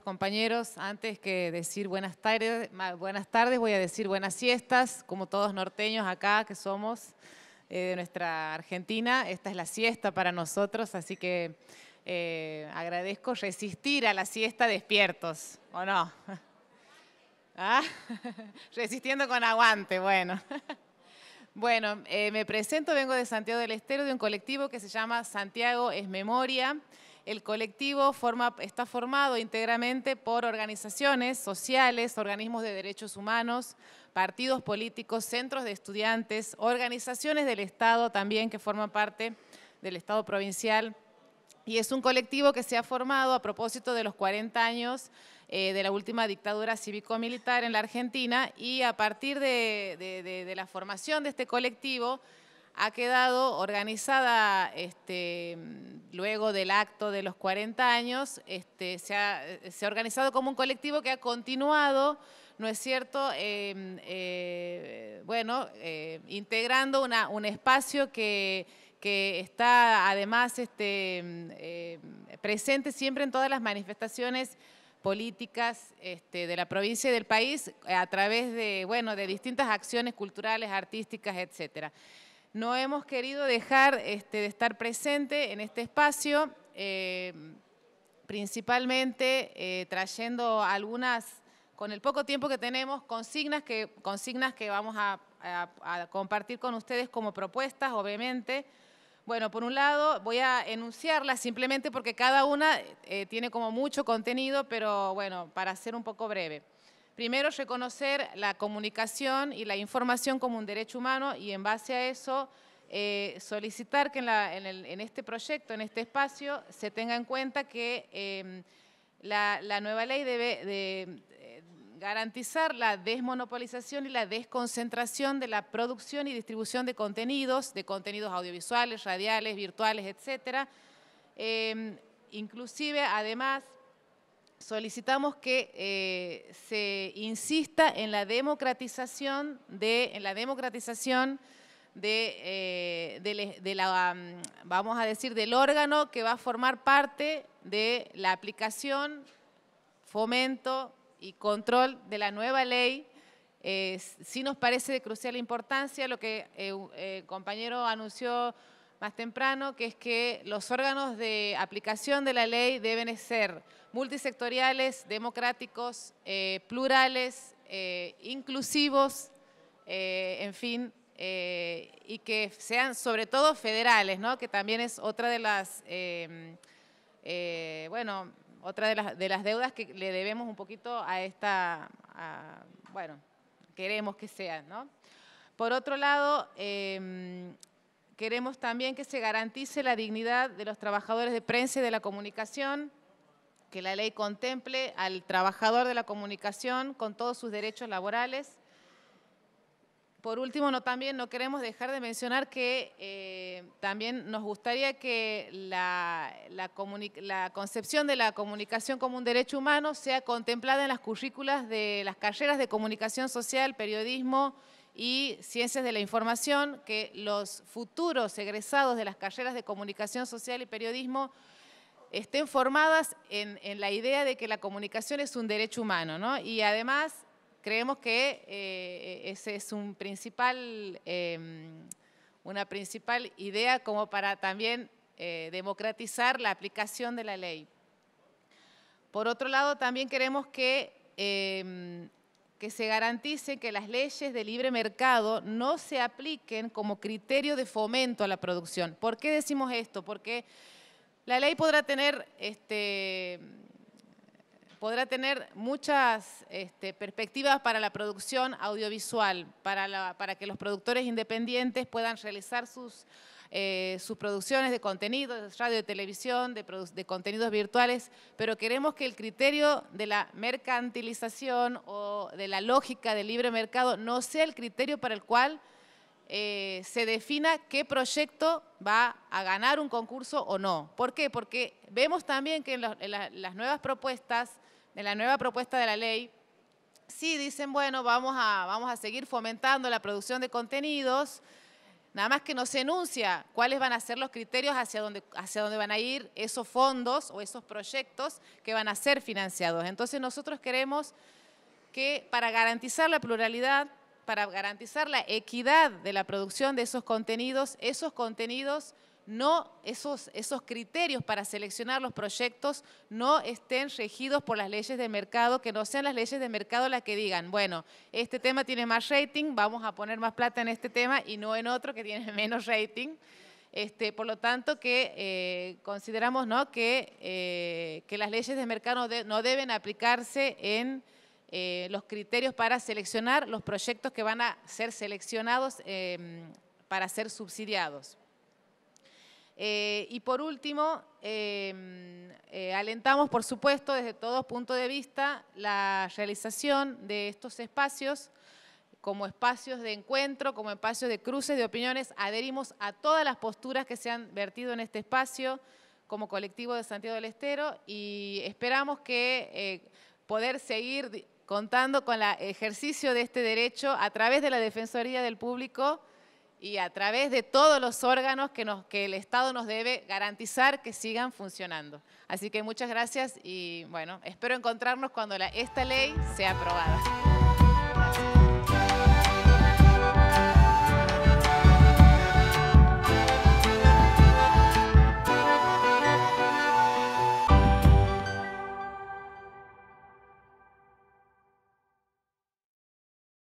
compañeros. Antes que decir buenas tardes, buenas tardes, voy a decir buenas siestas, como todos norteños acá que somos eh, de nuestra Argentina. Esta es la siesta para nosotros, así que eh, agradezco resistir a la siesta despiertos, ¿o no? ¿Ah? Resistiendo con aguante, bueno. Bueno, eh, me presento, vengo de Santiago del Estero, de un colectivo que se llama Santiago es Memoria. El colectivo está formado íntegramente por organizaciones sociales, organismos de derechos humanos, partidos políticos, centros de estudiantes, organizaciones del Estado también que forman parte del Estado provincial. Y es un colectivo que se ha formado a propósito de los 40 años eh, de la última dictadura cívico-militar en la Argentina y a partir de la formación de este colectivo ha quedado organizada este, luego del acto de los 40 años, este, se, ha, organizado como un colectivo que ha continuado, ¿no es cierto?, em, eh, bueno, eh, integrando un espacio que, está además este, em, eh, presente siempre en todas las manifestaciones políticas de la provincia y del país a través de, bueno, de distintas acciones culturales, artísticas, etcétera no hemos querido dejar este, de estar presente en este espacio, eh, principalmente eh, trayendo algunas, con el poco tiempo que tenemos, consignas que, que vamos a, compartir con ustedes como propuestas, obviamente. Bueno, por un lado voy a enunciarlas simplemente porque cada una eh, tiene como mucho contenido, pero bueno, para ser un poco breve. Primero, reconocer la comunicación y la información como un derecho humano y en base a eso eh, solicitar que en, la, este proyecto, en este espacio, se tenga en cuenta que em, la, nueva ley debe de, eh, garantizar la desmonopolización y la desconcentración de la producción y distribución de contenidos, de contenidos audiovisuales, radiales, virtuales, etcétera. Em, inclusive, además, solicitamos que eh, se insista en la democratización de la democratización de, eh, mm, vamos a decir del órgano que va a formar parte de la aplicación fomento y control de la nueva ley eh, si sí nos parece de crucial importancia lo que el compañero anunció más temprano, que es que los órganos de aplicación de la ley deben ser multisectoriales, democráticos, eh, plurales, eh, inclusivos, eh, en fin, y que sean sobre todo federales, ¿no? que también es otra de las, em, bueno, otra de las, deudas que le debemos un poquito a esta, bueno, queremos que sean, ¿no? Por otro lado, em, Queremos también que se garantice la dignidad de los trabajadores de prensa y de la comunicación, que la ley contemple al trabajador de la comunicación con todos sus derechos laborales. Por último, no, también no queremos dejar de mencionar que eh, también nos gustaría que la, la, concepción de la comunicación como un derecho humano sea contemplada en las currículas de las carreras de comunicación social, periodismo, y Ciencias de la Información, que los futuros egresados de las carreras de Comunicación Social y Periodismo estén formadas en, la idea de que la comunicación es un derecho humano, Y además creemos que eh, ese es un principal, em, una principal idea como para también eh, democratizar la aplicación de la ley. Por otro lado, también queremos que em, que se garantice que las leyes de libre mercado no se apliquen como criterio de fomento a la producción. ¿Por qué decimos esto? Porque la ley podrá tener, este, podrá tener muchas este, perspectivas para la producción audiovisual, para, que los productores independientes puedan realizar sus eh, sus producciones de contenidos, de radio y televisión, de, de contenidos virtuales, pero queremos que el criterio de la mercantilización o de la lógica del libre mercado no sea el criterio para el cual eh, se defina qué proyecto va a ganar un concurso o no. ¿Por qué? Porque vemos también que en, las nuevas propuestas, en la nueva propuesta de la ley, sí dicen, bueno, vamos a, vamos a seguir fomentando la producción de contenidos, nada más que no se enuncia cuáles van a ser los criterios hacia dónde, hacia dónde van a ir esos fondos o esos proyectos que van a ser financiados. Entonces nosotros queremos que para garantizar la pluralidad, para garantizar la equidad de la producción de esos contenidos, esos contenidos no esos, esos criterios para seleccionar los proyectos no estén regidos por las leyes de mercado, que no sean las leyes de mercado las que digan, bueno, este tema tiene más rating, vamos a poner más plata en este tema y no en otro que tiene menos rating. Este, por lo tanto, que eh, consideramos ¿no? que, eh, que las leyes de mercado no deben aplicarse en eh, los criterios para seleccionar los proyectos que van a ser seleccionados em, para ser subsidiados. Eh, y por último, em, eh, alentamos, por supuesto, desde todos puntos de vista, la realización de estos espacios como espacios de encuentro, como espacios de cruces de opiniones. Adherimos a todas las posturas que se han vertido en este espacio como colectivo de Santiago del Estero y esperamos que poder seguir contando con el ejercicio de este derecho a través de la Defensoría del Público y a través de todos los órganos que, el Estado nos debe garantizar que sigan funcionando. Así que muchas gracias y bueno, espero encontrarnos cuando esta ley sea aprobada.